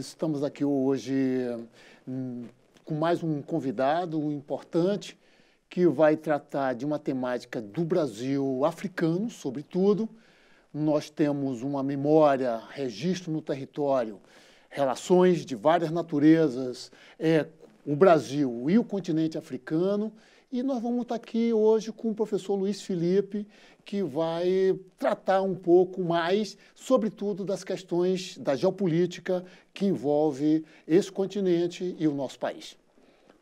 estamos aqui hoje hum, com mais um convidado importante que vai tratar de uma temática do Brasil africano, sobretudo. Nós temos uma memória, registro no território, relações de várias naturezas, é, o Brasil e o continente africano. E nós vamos estar aqui hoje com o professor Luiz Felipe, que vai tratar um pouco mais, sobretudo, das questões da geopolítica que envolve esse continente e o nosso país.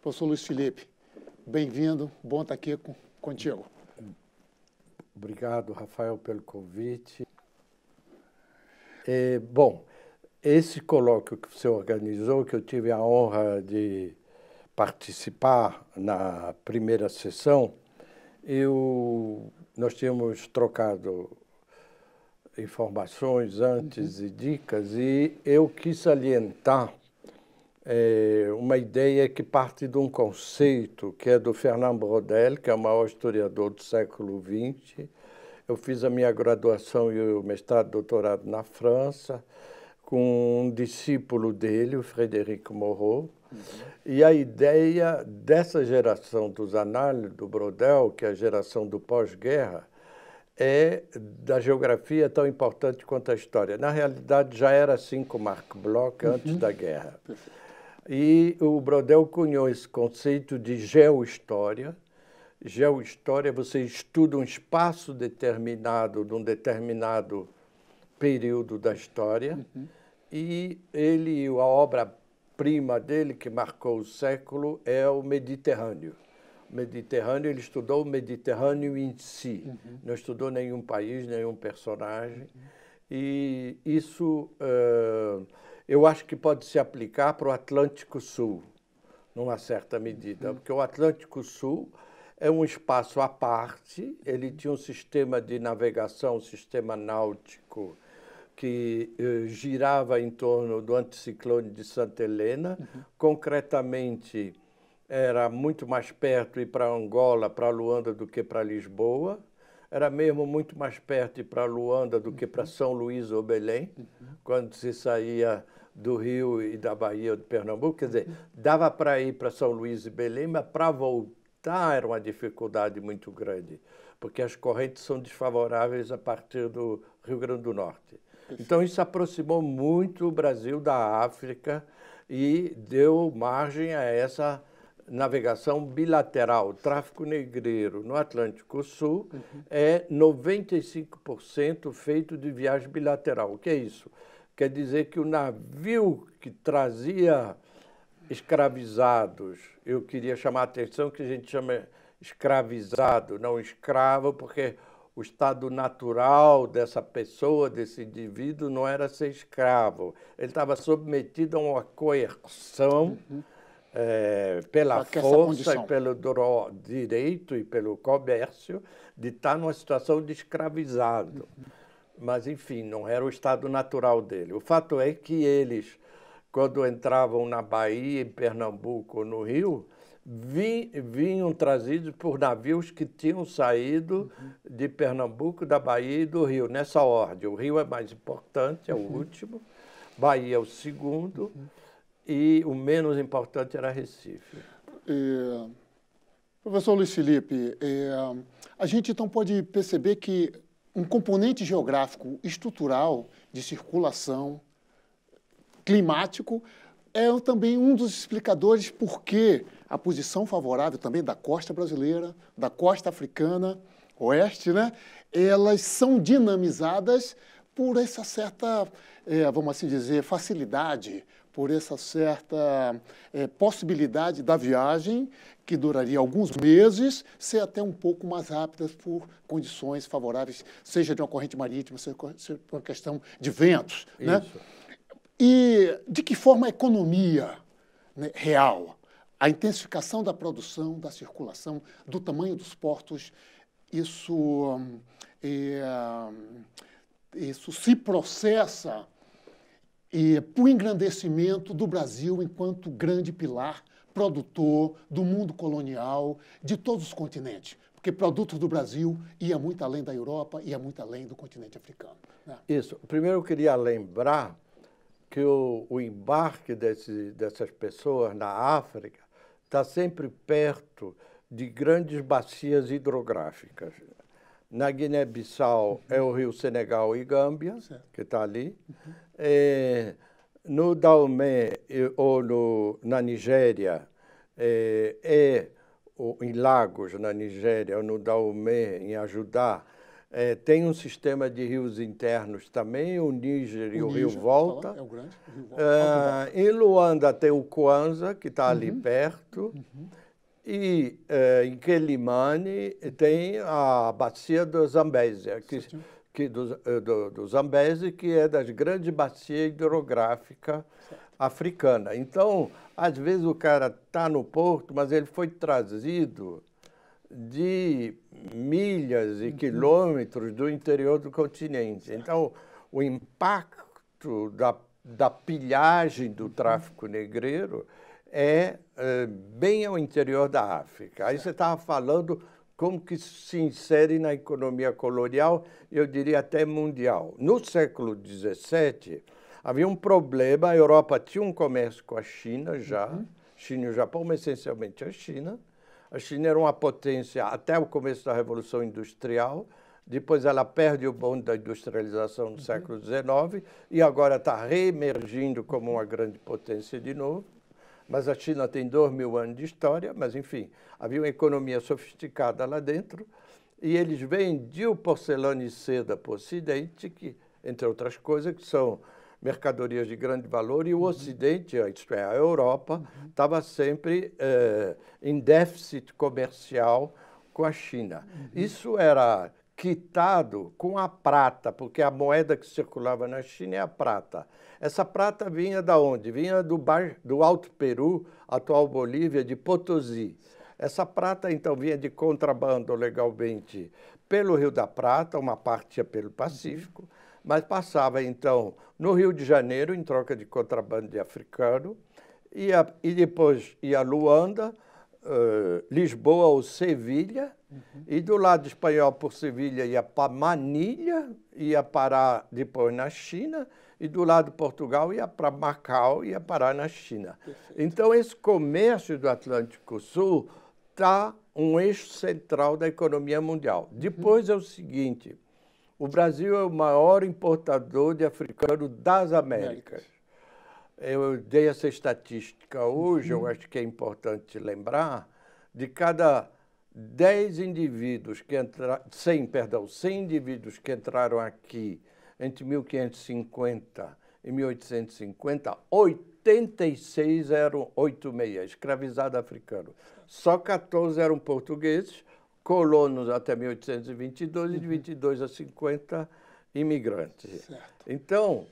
Professor Luiz Felipe, bem-vindo, bom estar aqui com, contigo. Obrigado, Rafael, pelo convite. É, bom, esse colóquio que você organizou, que eu tive a honra de participar na primeira sessão, eu, nós tínhamos trocado informações antes uhum. e dicas, e eu quis salientar é, uma ideia que parte de um conceito que é do Fernand Brodel, que é o maior historiador do século XX. Eu fiz a minha graduação e o mestrado doutorado na França com um discípulo dele, o Frederico Moreau, uhum. e a ideia dessa geração dos análises do Brodel, que é a geração do pós-guerra, é da geografia tão importante quanto a história. Na realidade, já era assim com Marc Bloch uhum. antes uhum. da guerra. E o Brodel cunhou esse conceito de geohistória. Geohistória, você estuda um espaço determinado, de um determinado período da história, uhum e ele, a obra-prima dele que marcou o século é o Mediterrâneo. Mediterrâneo, ele estudou o Mediterrâneo em si, uhum. não estudou nenhum país, nenhum personagem. E isso uh, eu acho que pode se aplicar para o Atlântico Sul, numa certa medida, uhum. porque o Atlântico Sul é um espaço à parte, ele uhum. tinha um sistema de navegação, um sistema náutico que eh, girava em torno do anticiclone de Santa Helena, uhum. concretamente era muito mais perto ir para Angola, para Luanda do que para Lisboa, era mesmo muito mais perto ir para Luanda do uhum. que para São Luís ou Belém, uhum. quando se saía do Rio e da Bahia ou de Pernambuco, quer dizer, uhum. dava para ir para São Luís e Belém, mas para voltar era uma dificuldade muito grande, porque as correntes são desfavoráveis a partir do Rio Grande do Norte. Então isso aproximou muito o Brasil da África e deu margem a essa navegação bilateral. O tráfico negreiro no Atlântico Sul uhum. é 95% feito de viagem bilateral. O que é isso? Quer dizer que o navio que trazia escravizados, eu queria chamar a atenção que a gente chama escravizado, não escravo, porque o estado natural dessa pessoa, desse indivíduo, não era ser escravo. Ele estava submetido a uma coerção uhum. é, pela força e pelo direito e pelo comércio de estar numa situação de escravizado. Uhum. Mas, enfim, não era o estado natural dele. O fato é que eles, quando entravam na Bahia, em Pernambuco, no Rio, vinham trazidos por navios que tinham saído uhum. de Pernambuco, da Bahia e do Rio, nessa ordem. O Rio é mais importante, é o uhum. último, Bahia é o segundo, uhum. e o menos importante era Recife. É, professor Luiz Felipe, é, a gente então pode perceber que um componente geográfico estrutural de circulação climático é também um dos explicadores por que a posição favorável também da costa brasileira, da costa africana, oeste, né? Elas são dinamizadas por essa certa, é, vamos assim dizer, facilidade, por essa certa é, possibilidade da viagem, que duraria alguns meses, ser até um pouco mais rápida por condições favoráveis, seja de uma corrente marítima, seja por uma questão de ventos. Né? Isso. Né? E de que forma a economia né, real a intensificação da produção, da circulação, do tamanho dos portos, isso, hum, é, hum, isso se processa é, para o engrandecimento do Brasil enquanto grande pilar produtor do mundo colonial, de todos os continentes. Porque produtos do Brasil ia muito além da Europa, ia muito além do continente africano. Né? Isso. Primeiro, eu queria lembrar que o, o embarque desse, dessas pessoas na África está sempre perto de grandes bacias hidrográficas. Na Guiné-Bissau uhum. é o rio Senegal e Gâmbia, certo. que está ali. Uhum. É, no Daomé eh, ou no, na Nigéria, eh, é, é ou, em Lagos, na Nigéria, ou no Daomé, em Ajudá, é, tem um sistema de rios internos também, o Níger e o, o Rio Volta. é o grande. O Volta. Ah, em Luanda tem o Kwanza, que está uhum. ali perto. Uhum. E é, em Quelimane tem a bacia do Zambésia, que, que do, é, do, do, Zambésia, que é das grandes bacias hidrográficas africanas. Então, às vezes o cara está no porto, mas ele foi trazido de milhas e quilômetros do interior do continente. Então, o impacto da, da pilhagem do tráfico negreiro é, é bem ao interior da África. Aí você estava falando como que se insere na economia colonial, eu diria até mundial. No século XVII, havia um problema, a Europa tinha um comércio com a China já, uhum. China e o Japão, mas essencialmente a China, a China era uma potência até o começo da Revolução Industrial, depois ela perde o bonde da industrialização do uhum. século XIX e agora está reemergindo como uma grande potência de novo. Mas a China tem dois mil anos de história, mas enfim, havia uma economia sofisticada lá dentro e eles vendiam porcelana e seda para o Ocidente, que, entre outras coisas, que são mercadorias de grande valor, e o uhum. Ocidente, isto é, a Europa, estava uhum. sempre eh, em déficit comercial com a China. Uhum. Isso era quitado com a prata, porque a moeda que circulava na China é a prata. Essa prata vinha da onde? Vinha do, bar, do Alto Peru, atual Bolívia, de Potosí. Essa prata, então, vinha de contrabando legalmente pelo Rio da Prata, uma parte ia pelo Pacífico, mas passava então no Rio de Janeiro em troca de contrabando de africano, ia, e depois ia Luanda, uh, Lisboa ou Sevilha, uhum. e do lado espanhol por Sevilha ia para Manilha, ia parar depois na China, e do lado Portugal ia para Macau, ia parar na China. Perfeito. Então esse comércio do Atlântico Sul está um eixo central da economia mundial. Uhum. Depois uhum. é o seguinte, o Brasil é o maior importador de africano das Américas. Eu dei essa estatística hoje, eu uhum. acho que é importante lembrar, de cada 10 indivíduos que entraram, 100, perdão, 100 indivíduos que entraram aqui entre 1550 e 1850, 86 eram 86, escravizados africanos. Só 14 eram portugueses colonos até 1822 uhum. e de 22 uhum. a 50 imigrantes. Certo. Então,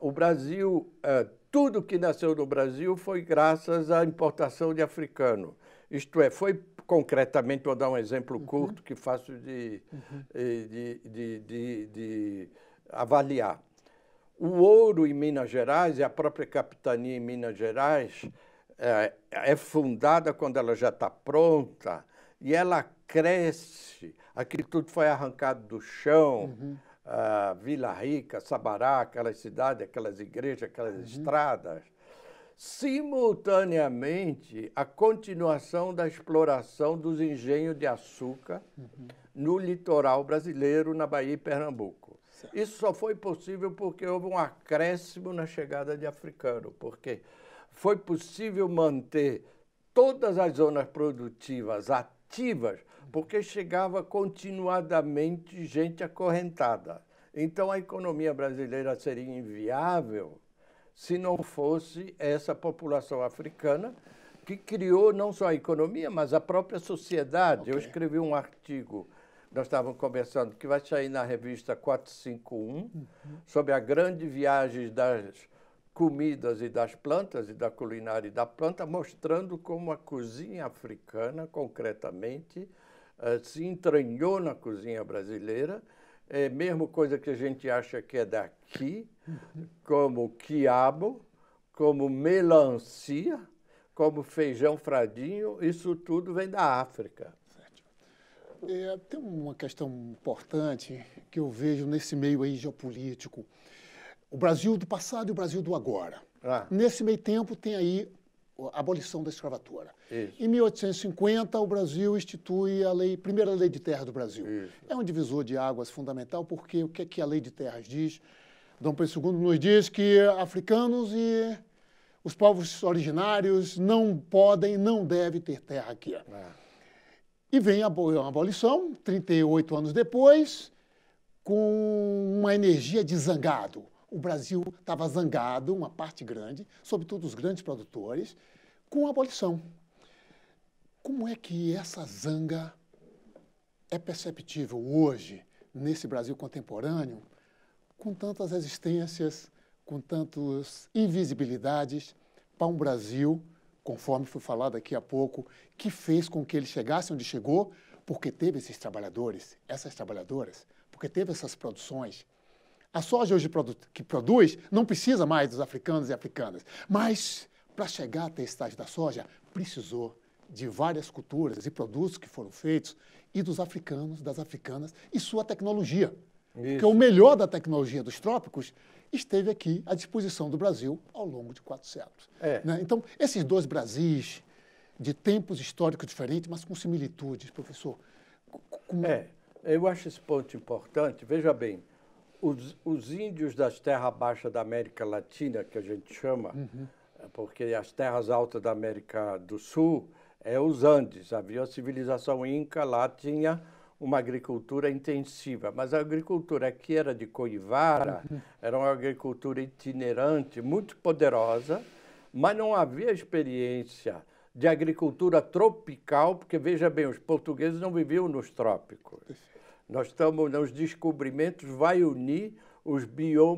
o Brasil, eh, tudo que nasceu no Brasil foi graças à importação de africano. Isto é, foi concretamente, vou dar um exemplo uhum. curto que faço de, uhum. Eh, de, de, de, de avaliar. O ouro em Minas Gerais e a própria capitania em Minas Gerais é, é fundada quando ela já está pronta e ela cresce. Aquilo tudo foi arrancado do chão. Uhum. Vila Rica, Sabará, aquelas cidades, aquelas igrejas, aquelas uhum. estradas. Simultaneamente, a continuação da exploração dos engenhos de açúcar uhum. no litoral brasileiro, na Bahia e Pernambuco. Certo. Isso só foi possível porque houve um acréscimo na chegada de africano, porque foi possível manter todas as zonas produtivas até ativas, porque chegava continuadamente gente acorrentada. Então a economia brasileira seria inviável se não fosse essa população africana que criou não só a economia, mas a própria sociedade. Okay. Eu escrevi um artigo, nós estávamos conversando, que vai sair na revista 451, uhum. sobre a grande viagem das comidas e das plantas e da culinária e da planta, mostrando como a cozinha africana, concretamente, eh, se entranhou na cozinha brasileira. É mesmo coisa que a gente acha que é daqui, como quiabo, como melancia, como feijão fradinho, isso tudo vem da África. É, tem uma questão importante que eu vejo nesse meio aí geopolítico o Brasil do passado e o Brasil do agora. Ah. Nesse meio tempo tem aí a abolição da escravatura. Isso. Em 1850, o Brasil institui a lei, primeira lei de terra do Brasil. Isso. É um divisor de águas fundamental, porque o que é que a lei de terras diz? Dom Pedro II nos diz que africanos e os povos originários não podem, não devem ter terra aqui. É. E vem a abolição, 38 anos depois, com uma energia de zangado o Brasil estava zangado, uma parte grande, sobretudo os grandes produtores, com a abolição. Como é que essa zanga é perceptível hoje, nesse Brasil contemporâneo, com tantas resistências, com tantas invisibilidades, para um Brasil, conforme foi falado aqui há pouco, que fez com que ele chegasse onde chegou, porque teve esses trabalhadores, essas trabalhadoras, porque teve essas produções, a soja hoje que produz não precisa mais dos africanos e africanas, mas para chegar até esse estágio da soja, precisou de várias culturas e produtos que foram feitos e dos africanos, das africanas e sua tecnologia. Isso. Porque o melhor da tecnologia dos trópicos esteve aqui à disposição do Brasil ao longo de quatro séculos. É. Né? Então, esses dois Brasis, de tempos históricos diferentes, mas com similitudes, professor. Como... É, eu acho esse ponto importante. Veja bem, os, os índios das terras baixas da América Latina, que a gente chama, uhum. porque as terras altas da América do Sul é os Andes. Havia a civilização inca, lá tinha uma agricultura intensiva, mas a agricultura que era de coivara uhum. era uma agricultura itinerante, muito poderosa, mas não havia experiência de agricultura tropical, porque veja bem, os portugueses não viviam nos trópicos. Nós estamos nos descobrimentos, vai unir os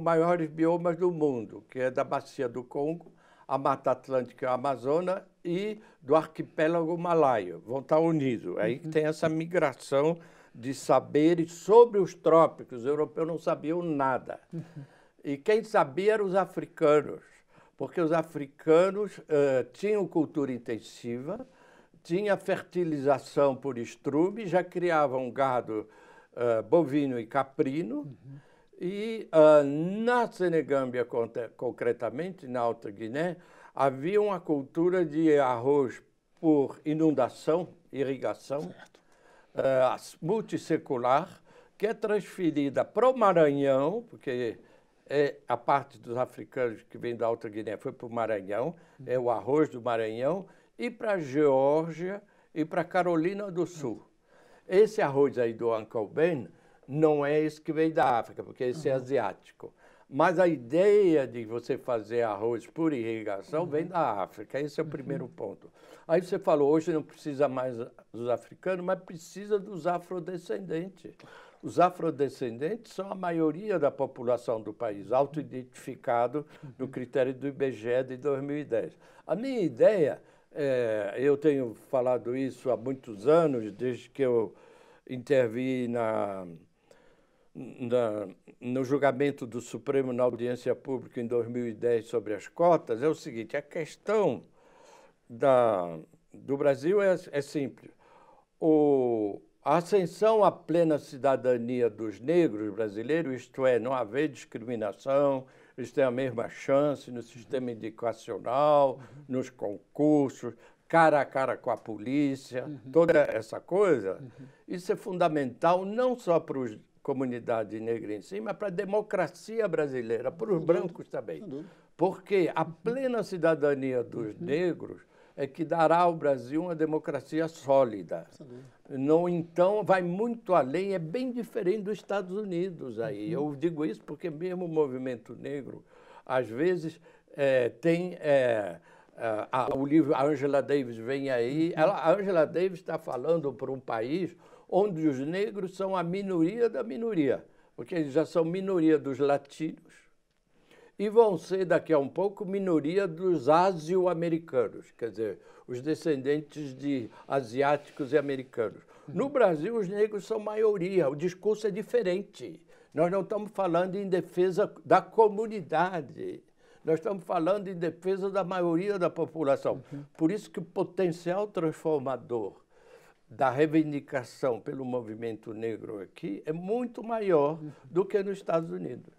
maiores biomas do mundo, que é da bacia do Congo, a Mata Atlântica a Amazônia e do arquipélago malaio. Vão estar unidos. Aí uhum. tem essa migração de saberes sobre os trópicos. Os europeus não sabiam nada. Uhum. E quem sabia eram os africanos, porque os africanos uh, tinham cultura intensiva, tinha fertilização por estrume, já criavam gado ah, bovino e caprino. Uhum. E uh, na Senegâmbia, concretamente, na Alta Guiné, havia uma cultura de arroz por inundação, irrigação, uh, ah, multissecular, que é transferida para o Maranhão, porque é a parte dos africanos que vem da Alta Guiné foi para o Maranhão, uhum. é o arroz do Maranhão, e para a Geórgia e para a Carolina do Sul. Esse arroz aí do Uncle Ben não é esse que veio da África, porque esse é uhum. é asiático. Mas a ideia de você fazer arroz por irrigação uhum. vem da África. Esse é o uhum. primeiro ponto. Aí você falou, hoje não precisa mais dos africanos, mas precisa dos afrodescendentes. Os afrodescendentes são a maioria da população do país, auto-identificado no uhum. critério do IBGE de 2010. A minha ideia é, eu tenho falado isso há muitos anos, desde que eu intervi na, na, no julgamento do Supremo na audiência pública em 2010 sobre as cotas. É o seguinte: a questão da, do Brasil é, é simples. O, a ascensão à plena cidadania dos negros brasileiros, isto é, não haver discriminação, eles têm a mesma chance no sistema educacional, uhum. nos concursos, cara a cara com a polícia, uhum. toda essa coisa. Uhum. Isso é fundamental não só para a comunidade negra em si, mas para a democracia brasileira, para os brancos também. Porque a uhum. plena cidadania dos uhum. negros é que dará ao Brasil uma democracia sólida. Não, então, vai muito além, é bem diferente dos Estados Unidos aí. Uhum. Eu digo isso porque mesmo o movimento negro, às vezes, é, tem... É, a, é, a, o livro a Angela Davis vem aí. Uhum. Ela, a Angela Davis está falando para um país onde os negros são a minoria da minoria, porque eles já são minoria dos latinos, e vão ser daqui a um pouco minoria dos ásio americanos quer dizer, os descendentes de asiáticos e americanos. Uhum. No Brasil, os negros são maioria, o discurso é diferente. Nós não estamos falando em defesa da comunidade, nós estamos falando em defesa da maioria da população. Uhum. Por isso que o potencial transformador da reivindicação pelo movimento negro aqui é muito maior uhum. do que nos Estados Unidos.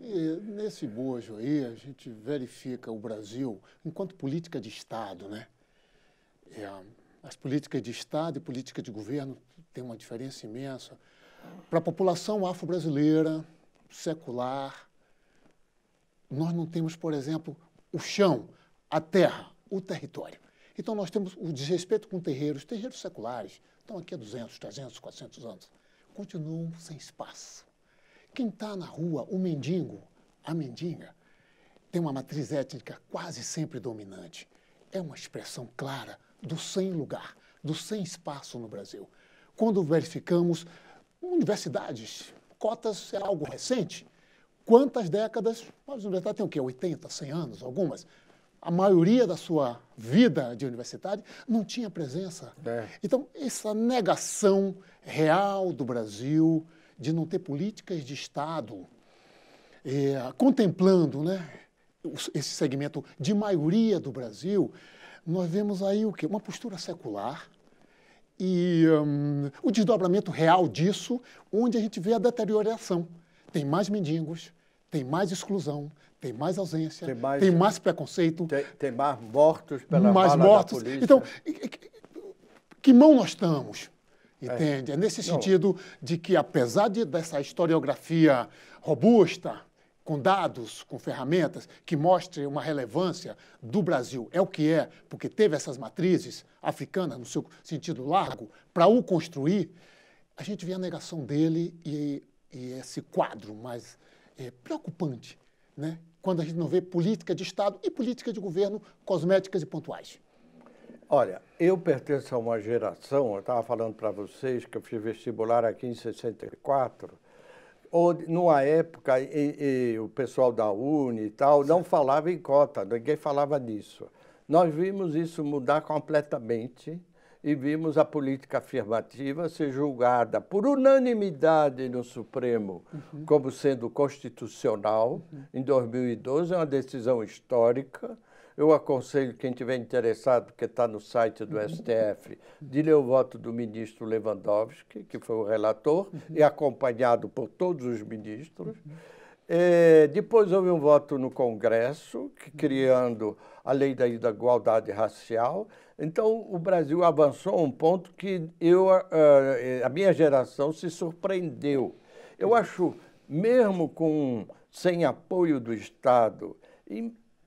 E nesse bojo aí, a gente verifica o Brasil enquanto política de Estado, né? É, as políticas de Estado e política de governo têm uma diferença imensa. Para a população afro-brasileira, secular, nós não temos, por exemplo, o chão, a terra, o território. Então nós temos o desrespeito com terreiros, terreiros seculares, estão aqui há 200, 300, 400 anos, continuam sem espaço. Quem está na rua, o mendigo, a mendiga, tem uma matriz étnica quase sempre dominante. É uma expressão clara do sem lugar, do sem espaço no Brasil. Quando verificamos universidades, cotas é algo recente. Quantas décadas? As universidades têm o quê? 80, 100 anos, algumas. A maioria da sua vida de universidade não tinha presença. É. Então, essa negação real do Brasil, de não ter políticas de Estado é, contemplando né, esse segmento de maioria do Brasil, nós vemos aí o quê? Uma postura secular e um, o desdobramento real disso, onde a gente vê a deterioração. Tem mais mendigos, tem mais exclusão, tem mais ausência, tem mais, tem mais preconceito. Tem, tem, mais mortos pela mais mortos. Então, que mão nós estamos? É. Entende? É, é nesse sentido Não. de que, apesar de, dessa historiografia robusta, com dados, com ferramentas, que mostre uma relevância do Brasil, é o que é, porque teve essas matrizes africanas, no seu sentido largo, para o construir, a gente vê a negação dele e, e esse quadro mais é, preocupante, né? quando a gente não vê política de Estado e política de governo cosméticas e pontuais. Olha, eu pertenço a uma geração, eu estava falando para vocês que eu fiz vestibular aqui em 64, onde, numa época, e, e, o pessoal da UNE e tal não falava em cota, ninguém falava disso. Nós vimos isso mudar completamente e vimos a política afirmativa ser julgada por unanimidade no Supremo uhum. como sendo constitucional. Uhum. Em 2012, é uma decisão histórica eu aconselho quem tiver interessado, porque está no site do STF, de ler o voto do ministro Lewandowski, que foi o relator, e acompanhado por todos os ministros. É, depois houve um voto no Congresso, que, criando a lei da igualdade racial. Então, o Brasil avançou a um ponto que eu, a, ah, eh, a minha geração se surpreendeu. Eu acho, mesmo com sem apoio do Estado,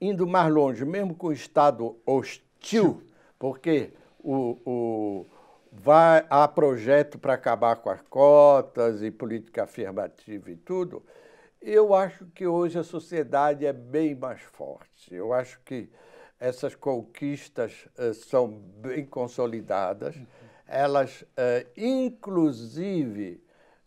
indo mais longe, mesmo com o Estado hostil, porque o, o vai, há projeto para acabar com as cotas e política afirmativa e tudo, eu acho que hoje a sociedade é bem mais forte. Eu acho que essas conquistas uh, são bem consolidadas. Uhum. Elas, uh, inclusive,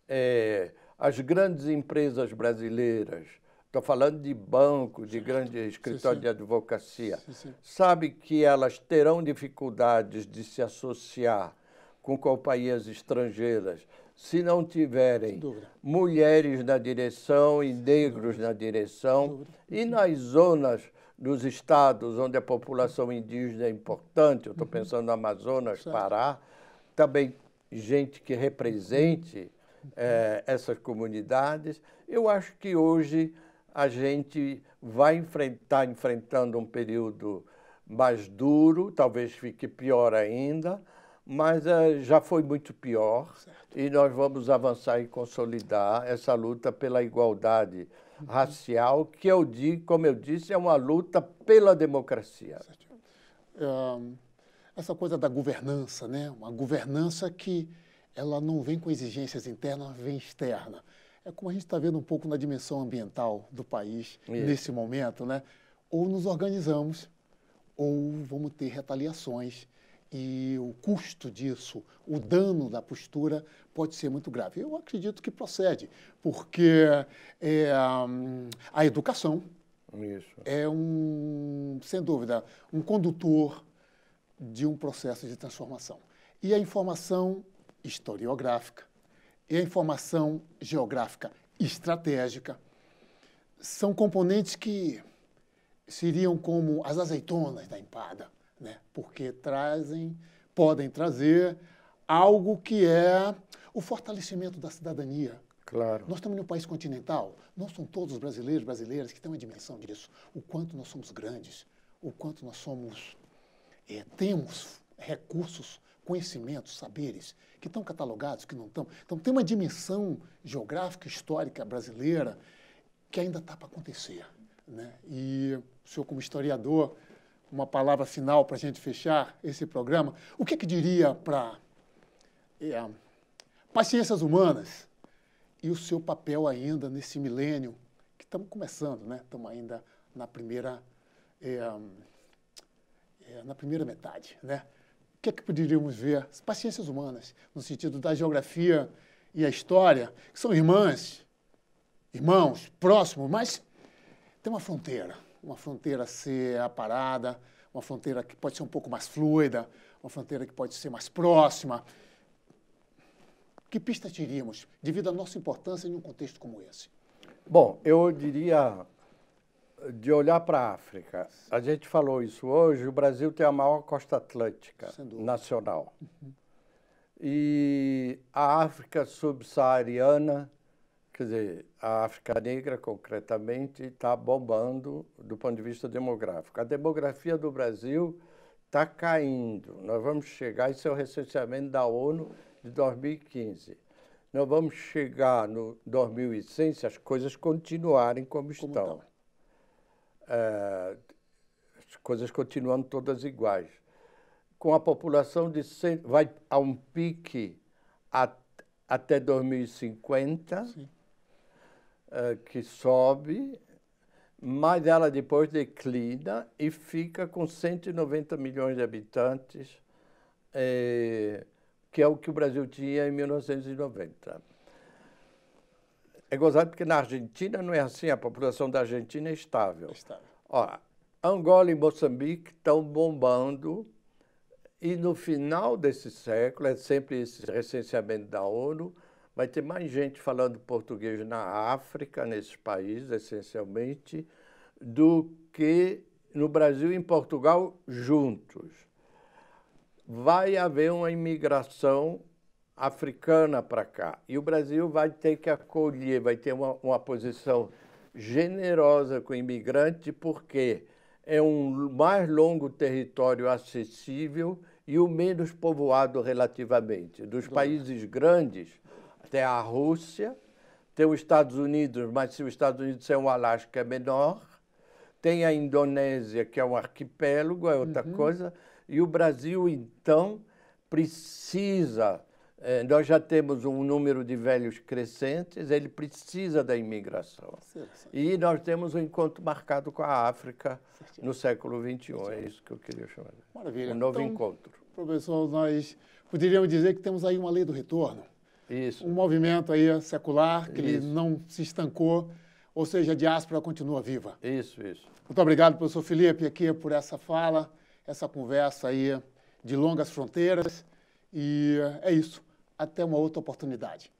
eh, as grandes empresas brasileiras Estou falando de banco, de grande escritório sim, sim. de advocacia. Sim, Sabe que elas terão dificuldades de se associar com companhias estrangeiras se não tiverem mulheres na direção e negros na direção e nas zonas dos estados onde a população indígena é importante, eu estou uhum. pensando no Amazonas, Pará, também gente que represente é, essas comunidades. Eu acho que hoje a gente vai enfrentar tá enfrentando um período mais duro, talvez fique pior ainda, mas uh, já foi muito pior certo. e nós vamos avançar e consolidar essa luta pela igualdade uhum. racial, que eu digo, como eu disse, é uma luta pela democracia. Eh, essa coisa da governança, né? Uma governança que ela não vem com exigências internas, vem externa é como a gente está vendo um pouco na dimensão ambiental do país Isso. nesse momento, né? Ou nos organizamos, ou vamos ter retaliações e o custo disso, o dano da postura pode ser muito grave. Eu acredito que procede, porque é, a educação Isso. é um, sem dúvida, um condutor de um processo de transformação. E a informação historiográfica, e a informação geográfica estratégica são componentes que seriam como as azeitonas da empada, né? porque trazem, podem trazer algo que é o fortalecimento da cidadania. Claro. Nós estamos em um país continental, não são todos os brasileiros e brasileiras que têm uma dimensão disso, o quanto nós somos grandes, o quanto nós somos, é, temos recursos conhecimentos, saberes, que estão catalogados, que não estão. Então, tem uma dimensão geográfica, histórica brasileira que ainda está para acontecer. Né? E o senhor, como historiador, uma palavra final para a gente fechar esse programa. O que, é que diria para é, ciências humanas e o seu papel ainda nesse milênio que estamos começando, né? Estamos ainda na primeira é, é, na primeira metade, né? que é que poderíamos ver? as ciências humanas, no sentido da geografia e a história, que são irmãs, irmãos, próximos, mas tem uma fronteira, uma fronteira a ser aparada, uma fronteira que pode ser um pouco mais fluida, uma fronteira que pode ser mais próxima. Que pista teríamos devido à nossa importância em um contexto como esse? Bom, eu diria de olhar para a África. A gente falou isso hoje, o Brasil tem a maior costa atlântica nacional. Uhum. E a África subsaariana, quer dizer, a África negra concretamente, está bombando do ponto de vista demográfico. A demografia do Brasil está caindo. Nós vamos chegar, isso é o recenseamento da ONU de 2015 nós vamos chegar no 2100 se as coisas continuarem como, como estão as eh, coisas continuando todas iguais. Com a população de 100, vai a um pique até 2050, é, eh, que sobe, mas ela depois declina e fica com 190 milhões de habitantes, eh, que é o que o Brasil tinha em 1990. É gozado porque na Argentina não é assim, a população da Argentina é estável. estável. Ora, Angola e Moçambique estão bombando e no final desse século, é sempre esse recenseamento da ONU, vai ter mais gente falando português na África, nesses países, essencialmente, do que no Brasil e em Portugal juntos. Vai haver uma imigração africana para cá. E o Brasil vai ter que acolher, vai ter uma, uma posição generosa com o imigrante, porque é um mais longo território acessível e o menos povoado relativamente. Dos países grandes, tem a Rússia, tem os Estados Unidos, mas se os Estados Unidos são é o Alasca é menor, tem a Indonésia, que é um arquipélago, é outra uhum. coisa, e o Brasil, então, precisa é, nós já temos um número de velhos crescentes, ele precisa da imigração. E nós temos um encontro marcado com a África no século XXI, é isso que eu queria chamar. Maravilha. Um novo então, encontro. Professor, nós poderíamos dizer que temos aí uma lei do retorno. Isso. Um movimento aí secular que ele não se estancou, ou seja, a diáspora continua viva. Isso, isso. Muito obrigado, professor Felipe, aqui por essa fala, essa conversa aí de longas fronteiras. E é isso. Até uma outra oportunidade.